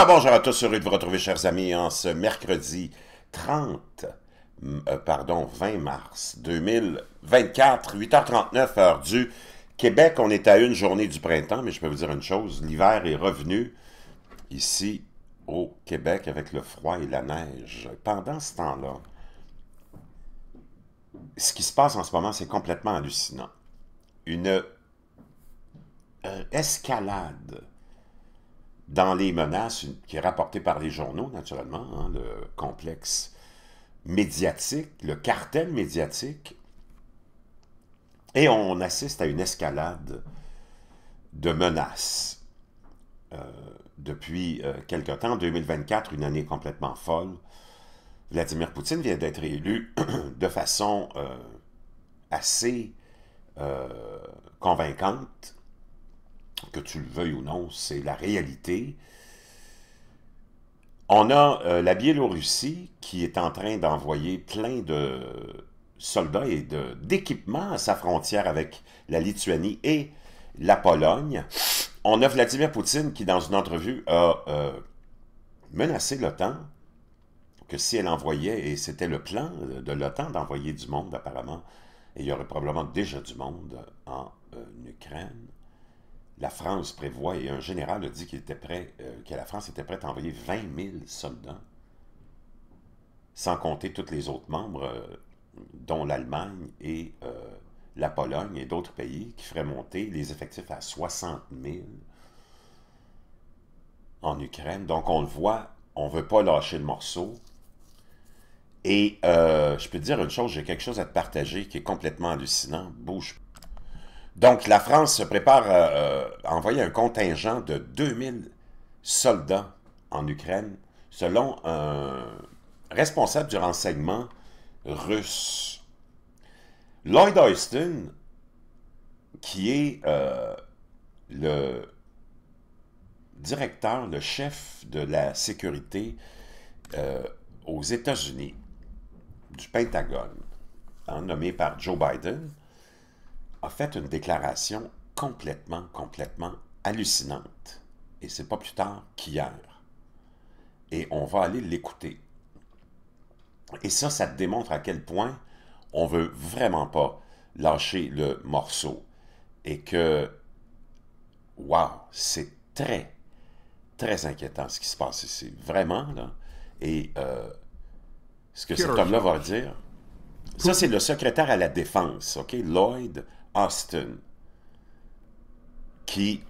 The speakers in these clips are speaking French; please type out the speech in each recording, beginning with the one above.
Ah, bonjour à tous, heureux de vous retrouver, chers amis, en ce mercredi 30, euh, pardon, 20 mars 2024, 8h39, heure du Québec. On est à une journée du printemps, mais je peux vous dire une chose, l'hiver est revenu ici au Québec avec le froid et la neige. Pendant ce temps-là, ce qui se passe en ce moment, c'est complètement hallucinant. Une euh, escalade dans les menaces qui est rapportée par les journaux, naturellement, hein, le complexe médiatique, le cartel médiatique, et on assiste à une escalade de menaces. Euh, depuis euh, quelque temps, 2024, une année complètement folle, Vladimir Poutine vient d'être élu de façon euh, assez convaincante que tu le veuilles ou non, c'est la réalité. On a euh, la Biélorussie qui est en train d'envoyer plein de soldats et d'équipements à sa frontière avec la Lituanie et la Pologne. On a Vladimir Poutine qui, dans une entrevue, a euh, menacé l'OTAN que si elle envoyait, et c'était le plan de l'OTAN d'envoyer du monde apparemment, et il y aurait probablement déjà du monde en euh, Ukraine, la France prévoit, et un général a dit qu'il était prêt, euh, que la France était prête à envoyer 20 000 soldats, sans compter tous les autres membres, euh, dont l'Allemagne et euh, la Pologne et d'autres pays, qui feraient monter les effectifs à 60 000 en Ukraine. Donc on le voit, on ne veut pas lâcher le morceau. Et je peux te dire une chose, j'ai quelque chose à te partager qui est complètement hallucinant. Bouge donc, la France se prépare euh, euh, à, envoyer un contingent de 2000 soldats en Ukraine, selon un responsable du renseignement russe. Lloyd Austin, qui est euh, le directeur, le chef de la sécurité aux États-Unis, du Pentagone, hein, nommé par Joe Biden, a fait une déclaration complètement, complètement hallucinante. Et c'est pas plus tard qu'hier. Et on va aller l'écouter. Et ça, ça démontre à quel point on veut vraiment pas lâcher le morceau. Et que, waouh, c'est très, très inquiétant ce qui se passe ici. Vraiment, là. Et euh, ce que cet homme-là va dire, ça, c'est le secrétaire à la défense, OK? Lloyd Austin, qui,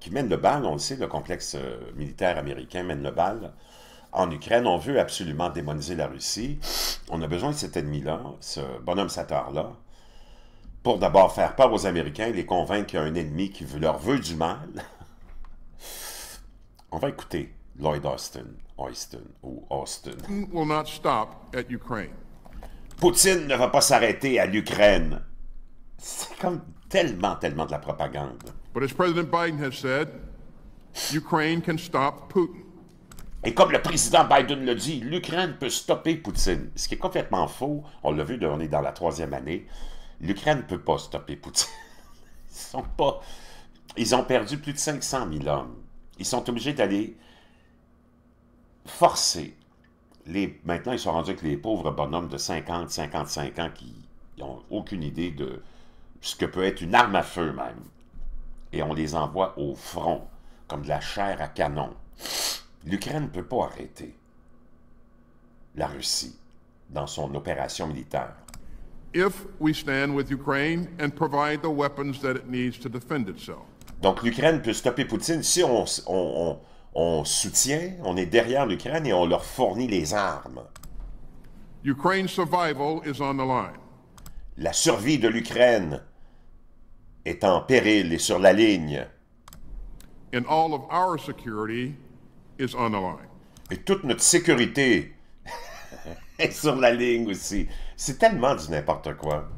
qui mène le bal, on le sait, le complexe euh, militaire américain mène le bal. En Ukraine, on veut absolument démoniser la Russie. On a besoin de cet ennemi-là, ce bonhomme satar-là, pour d'abord faire peur aux Américains et les convaincre qu'il y a un ennemi qui leur veut du mal. On va écouter Lloyd Austin, Austin ou Austin. Poutine ne va pas s'arrêter à l'Ukraine. C'est comme tellement, tellement de la propagande. Et comme le président Biden le dit, l'Ukraine peut stopper Poutine, ce qui est complètement faux. On l'a vu, on est dans la troisième année. L'Ukraine ne peut pas stopper Poutine. Ils sont pas... Ils ont perdu plus de 500 000 hommes. Ils sont obligés d'aller forcer. Les... Maintenant, ils sont rendus avec les pauvres bonhommes de 50, 55 ans qui n'ont aucune idée de, ce que peut être une arme à feu même, et on les envoie au front, comme de la chair à canon. L'Ukraine ne peut pas arrêter la Russie dans son opération militaire. Donc l'Ukraine peut stopper Poutine si on, soutient, on est derrière l'Ukraine et on leur fournit les armes. La survie de l'Ukraine est en péril et sur la ligne. Et toute notre sécurité est sur la ligne aussi. C'est tellement du n'importe quoi.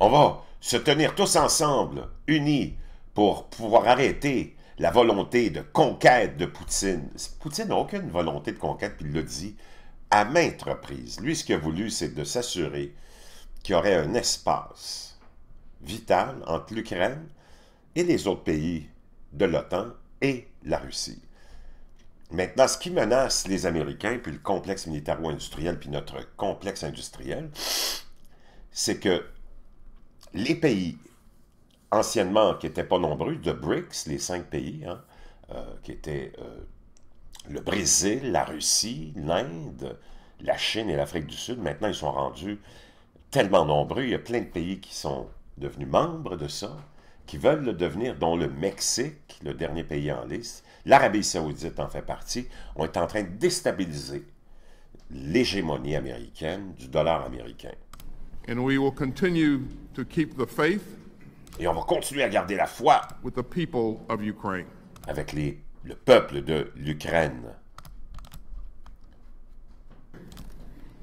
On va se tenir tous ensemble, unis, pour pouvoir arrêter la volonté de conquête de Poutine. Poutine n'a aucune volonté de conquête, puis il l'a dit à maintes reprises. Lui, ce qu'il a voulu, c'est de s'assurer qu'il y aurait un espace vital entre l'Ukraine et les autres pays de l'OTAN et la Russie. Maintenant, ce qui menace les Américains, puis le complexe militaro-industriel, puis notre complexe industriel, c'est que les pays anciennement qui n'étaient pas nombreux, de BRICS, les cinq pays, hein, euh, qui étaient euh, le Brésil, la Russie, l'Inde, la Chine et l'Afrique du Sud, maintenant, ils sont rendus tellement nombreux. Il y a plein de pays qui sont devenus membres de ça, qui veulent le devenir, dont le Mexique, le dernier pays en liste. L'Arabie saoudite en fait partie. On est en train de déstabiliser l'hégémonie américaine du dollar américain. Et on va continuer à garder la foi people avec les le peuple de l'Ukraine.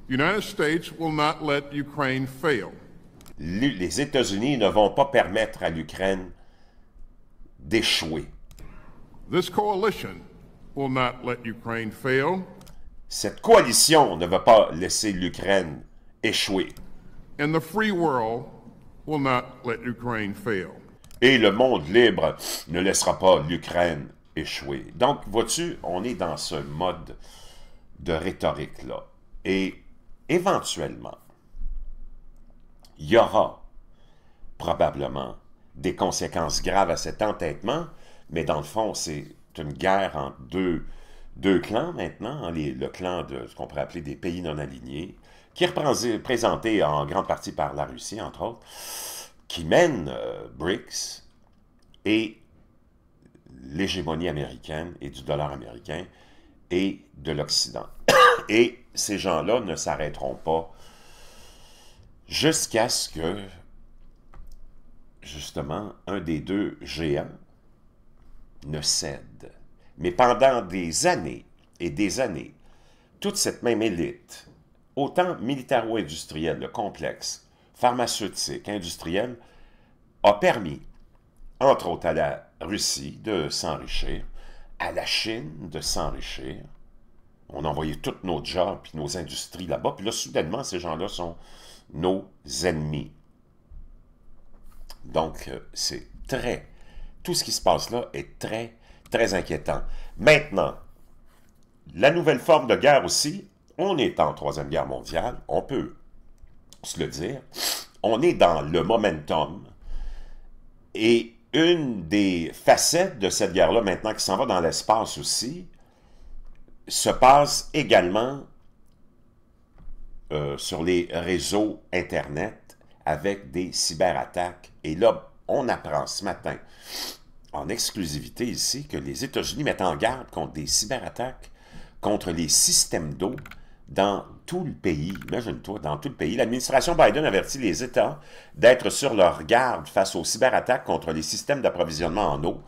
Les États-Unis ne vont pas permettre à l'Ukraine d'échouer. Cette coalition ne va pas laisser l'Ukraine échouer. Et le monde libre ne laissera pas l'Ukraine échoué. Donc, vois-tu, on est dans ce mode de rhétorique-là. Et éventuellement, il y aura probablement des conséquences graves à cet entêtement, mais dans le fond, c'est une guerre entre deux, deux clans maintenant, hein, le clan de ce qu'on pourrait appeler des pays non alignés, qui est représenté en grande partie par la Russie, entre autres, qui mène euh, BRICS, et l'hégémonie américaine et du dollar américain et de l'Occident. et ces gens-là ne s'arrêteront pas jusqu'à ce que, justement, un des deux géants ne cède. Mais pendant des années et des années, toute cette même élite, autant militaro-industrielle, le complexe, pharmaceutique, industriel, a permis, entre autres à la Russie de s'enrichir, à la Chine de s'enrichir. On envoyait toutes nos jobs puis nos industries là-bas, puis là, soudainement, ces gens-là sont nos ennemis. Donc, euh, c'est très... Tout ce qui se passe là est très, très inquiétant. Maintenant, la nouvelle forme de guerre aussi, on est en Troisième Guerre mondiale, on peut se le dire. On est dans le momentum et une des facettes de cette guerre-là, maintenant qui s'en va dans l'espace aussi, se passe également euh, sur les réseaux Internet avec des cyberattaques. Et là, on apprend ce matin, en exclusivité ici, que les États-Unis mettent en garde contre des cyberattaques, contre les systèmes d'eau dans tout le pays, imagine-toi, dans tout le pays, l'administration Biden avertit les États d'être sur leur garde face aux cyberattaques contre les systèmes d'approvisionnement en eau,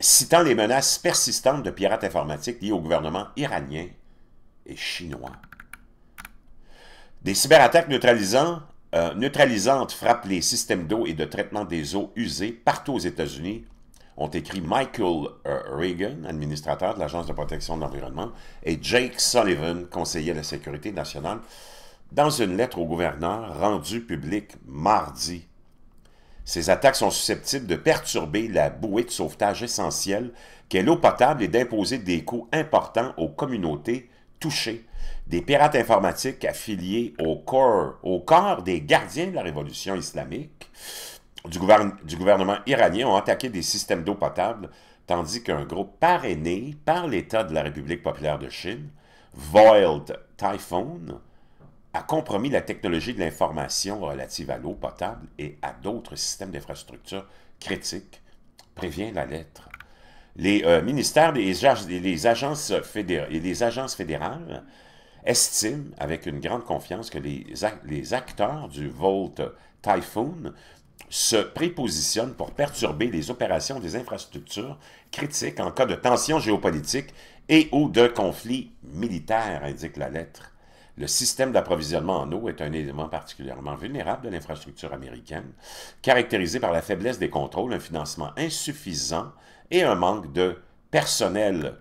citant les menaces persistantes de pirates informatiques liées au gouvernement iranien et chinois. Des cyberattaques neutralisant, euh, neutralisantes frappent les systèmes d'eau et de traitement des eaux usées partout aux États-Unis, ont écrit Michael euh, Reagan, administrateur de l'Agence de protection de l'environnement, et Jake Sullivan, conseiller à la sécurité nationale, dans une lettre au gouverneur rendue publique mardi. Ces attaques sont susceptibles de perturber la bouée de sauvetage essentielle qu'est l'eau potable et d'imposer des coûts importants aux communautés touchées. Des pirates informatiques affiliés au corps, au corps des gardiens de la révolution islamique du, du gouvernement iranien ont attaqué des systèmes d'eau potable, tandis qu'un groupe parrainé par l'État de la République populaire de Chine, Voiled Typhoon, a compromis la technologie de l'information relative à l'eau potable et à d'autres systèmes d'infrastructures critiques, prévient la lettre. Les euh, ministères et les, agences et les agences fédérales estiment avec une grande confiance que les, les acteurs du Volt Typhoon se prépositionne pour perturber les opérations des infrastructures critiques en cas de tension géopolitique et ou de conflit militaire, indique la lettre. Le système d'approvisionnement en eau est un élément particulièrement vulnérable de l'infrastructure américaine, caractérisé par la faiblesse des contrôles, un financement insuffisant et un manque de personnel.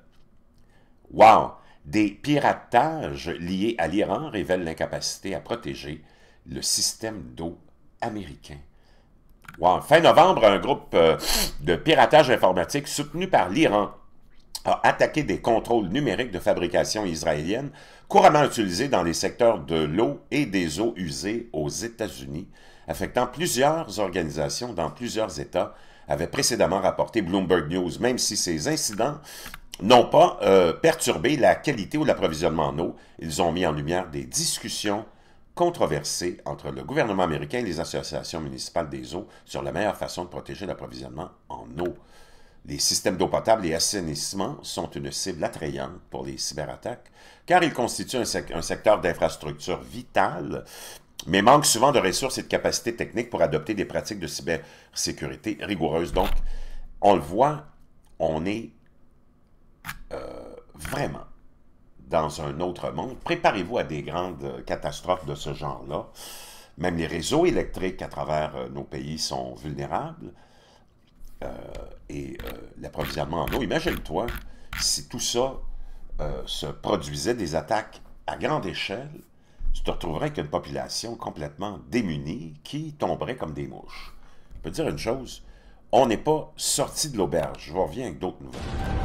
Wow! Des piratages liés à l'Iran révèlent l'incapacité à protéger le système d'eau américain fin novembre, un groupe euh, de piratage informatique soutenu par l'Iran a attaqué des contrôles numériques de fabrication israélienne couramment utilisés dans les secteurs de l'eau et des eaux usées aux États-Unis, affectant plusieurs organisations dans plusieurs États, avait précédemment rapporté Bloomberg News, même si ces incidents n'ont pas euh, perturbé la qualité ou l'approvisionnement en eau. Ils ont mis en lumière des discussions controversée entre le gouvernement américain et les associations municipales des eaux sur la meilleure façon de protéger l'approvisionnement en eau. Les systèmes d'eau potable et assainissement sont une cible attrayante pour les cyberattaques, car ils constituent un, secteur d'infrastructure vitale, mais manquent souvent de ressources et de capacités techniques pour adopter des pratiques de cybersécurité rigoureuses. Donc, on le voit, on est euh, vraiment dans un autre monde. Préparez-vous à des grandes euh, catastrophes de ce genre-là. Même les réseaux électriques à travers euh, nos pays sont vulnérables. Euh, et euh, l'approvisionnement en eau, imagine-toi si tout ça se produisait des attaques à grande échelle, tu te retrouverais avec une population complètement démunie qui tomberait comme des mouches. Je peux te dire une chose, on n'est pas sorti de l'auberge. Je reviens avec d'autres nouvelles.